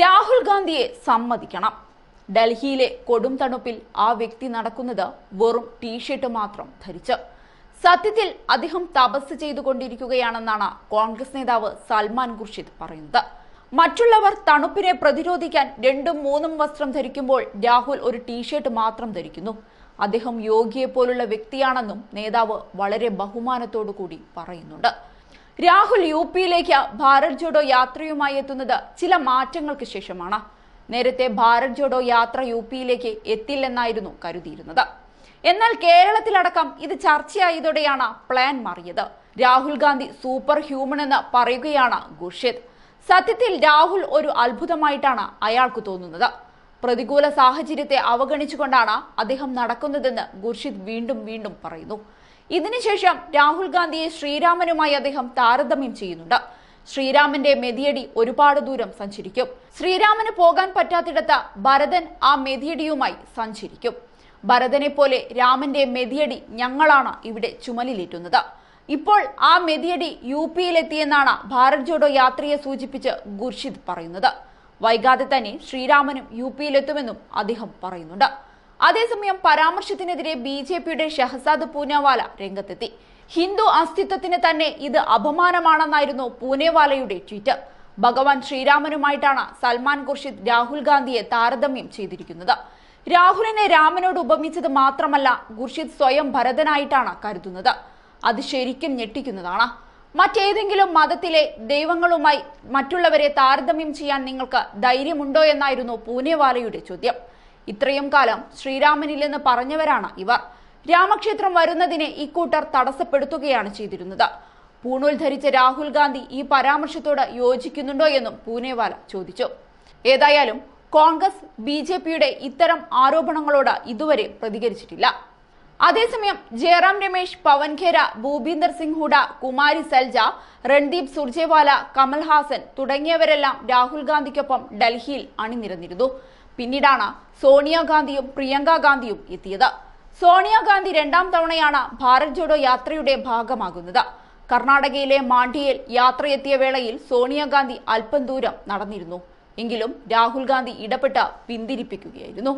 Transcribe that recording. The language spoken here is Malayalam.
രാഹുൽ ഗാന്ധിയെ സമ്മതിക്കണം ഡൽഹിയിലെ കൊടും തണുപ്പിൽ ആ വ്യക്തി നടക്കുന്നത് വെറും ടീഷർട്ട് മാത്രം ധരിച്ച് സത്യത്തിൽ അദ്ദേഹം തപസ് ചെയ്തുകൊണ്ടിരിക്കുകയാണെന്നാണ് കോൺഗ്രസ് നേതാവ് സൽമാൻ ഖുർഷിദ് പറയുന്നത് മറ്റുള്ളവർ തണുപ്പിനെ പ്രതിരോധിക്കാൻ രണ്ടും മൂന്നും വസ്ത്രം ധരിക്കുമ്പോൾ രാഹുൽ ഒരു ടീഷർട്ട് മാത്രം ധരിക്കുന്നു അദ്ദേഹം യോഗിയെ പോലുള്ള വ്യക്തിയാണെന്നും നേതാവ് വളരെ ബഹുമാനത്തോടു കൂടി പറയുന്നുണ്ട് രാഹുൽ യു പിയിലേക്ക് ഭാരത് ജോഡോ യാത്രയുമായി എത്തുന്നത് ചില മാറ്റങ്ങൾക്ക് ശേഷമാണ് നേരത്തെ ഭാരത് ജോഡോ യാത്ര യു പിയിലേക്ക് എത്തില്ലെന്നായിരുന്നു കരുതിയിരുന്നത് എന്നാൽ കേരളത്തിലടക്കം ഇത് ചർച്ചയായതോടെയാണ് പ്ലാൻ മാറിയത് രാഹുൽ ഗാന്ധി സൂപ്പർ ഹ്യൂമൻ എന്ന് പറയുകയാണ് ഖുർഷിദ് സത്യത്തിൽ രാഹുൽ ഒരു അത്ഭുതമായിട്ടാണ് അയാൾക്ക് തോന്നുന്നത് പ്രതികൂല സാഹചര്യത്തെ അവഗണിച്ചുകൊണ്ടാണ് അദ്ദേഹം നടക്കുന്നതെന്ന് ഖുർഷിദ് വീണ്ടും വീണ്ടും പറയുന്നു ഇതിനുശേഷം രാഹുൽ ഗാന്ധിയെ ശ്രീരാമനുമായി അദ്ദേഹം താരതമ്യം ചെയ്യുന്നുണ്ട് ശ്രീരാമന്റെ മെതിയടി ഒരുപാട് ദൂരം സഞ്ചരിക്കും ശ്രീരാമന് പോകാൻ പറ്റാത്തിടത്ത് ഭരതൻ ആ മെതിയടിയുമായി സഞ്ചരിക്കും ഭരതനെ പോലെ രാമന്റെ മെതിയടി ഞങ്ങളാണ് ഇവിടെ ചുമലിലേറ്റുന്നത് ഇപ്പോൾ ആ മെതിയടി യു പിയിലെത്തിയെന്നാണ് ഭാരത് ജോഡോ യാത്രയെ സൂചിപ്പിച്ച് ഗുർഷിദ് പറയുന്നത് വൈകാതെ തന്നെ ശ്രീരാമനും യു പിയിലെത്തുമെന്നും അദ്ദേഹം പറയുന്നുണ്ട് അതേസമയം പരാമർശത്തിനെതിരെ ബി ജെ പിയുടെ ഷഹസാദ് പൂനവാല രംഗത്തെത്തി ഹിന്ദു അസ്തിത്വത്തിന് തന്നെ ഇത് അപമാനമാണെന്നായിരുന്നു പൂനെവാലയുടെ ട്വീറ്റ് ഭഗവാൻ ശ്രീരാമനുമായിട്ടാണ് സൽമാൻ ഖുർഷിദ് രാഹുൽ ഗാന്ധിയെ താരതമ്യം ചെയ്തിരിക്കുന്നത് രാഹുലിനെ രാമനോട് ഉപമിച്ചത് മാത്രമല്ല ഖുർഷിദ് സ്വയം ഭരതനായിട്ടാണ് കരുതുന്നത് അത് ശരിക്കും ഞെട്ടിക്കുന്നതാണ് മറ്റേതെങ്കിലും മതത്തിലെ ദൈവങ്ങളുമായി മറ്റുള്ളവരെ താരതമ്യം ചെയ്യാൻ നിങ്ങൾക്ക് ധൈര്യമുണ്ടോ എന്നായിരുന്നു പൂനെവാലയുടെ ചോദ്യം ഇത്രയും കാലം ശ്രീരാമനില്ലെന്ന് പറഞ്ഞവരാണ് ഇവർ രാമക്ഷേത്രം വരുന്നതിനെ ഇക്കൂട്ടർ തടസ്സപ്പെടുത്തുകയാണ് ചെയ്തിരുന്നത് പൂണൂൽ ധരിച്ച രാഹുൽ ഗാന്ധി ഈ പരാമർശത്തോട് യോജിക്കുന്നുണ്ടോ എന്നും പൂനെവാല ചോദിച്ചു ഏതായാലും കോൺഗ്രസ് ബി ജെ പിയുടെ ഇത്തരം ആരോപണങ്ങളോട് ഇതുവരെ പ്രതികരിച്ചിട്ടില്ല അതേസമയം ജയറാം രമേശ് പവൻ ഖേര ഭൂപീന്ദർ സിംഗ് ഹുഡ കുമാരി സൽജ രൺദീപ് സുർജേവാല കമൽഹാസൻ തുടങ്ങിയവരെല്ലാം രാഹുൽ ഗാന്ധിക്കൊപ്പം ഡൽഹിയിൽ അണിനിരന്നിരുന്നു പിന്നീടാണ് സോണിയാഗാന്ധിയും പ്രിയങ്ക ഗാന്ധിയും എത്തിയത് സോണിയാഗാന്ധി രണ്ടാം തവണയാണ് ഭാരത് ജോഡോ യാത്രയുടെ ഭാഗമാകുന്നത് കർണാടകയിലെ മാണ്ഡിയയിൽ യാത്രയെത്തിയ വേളയിൽ സോണിയാഗാന്ധി അല്പം ദൂരം നടന്നിരുന്നു എങ്കിലും രാഹുൽ ഗാന്ധി ഇടപെട്ട് പിന്തിരിപ്പിക്കുകയായിരുന്നു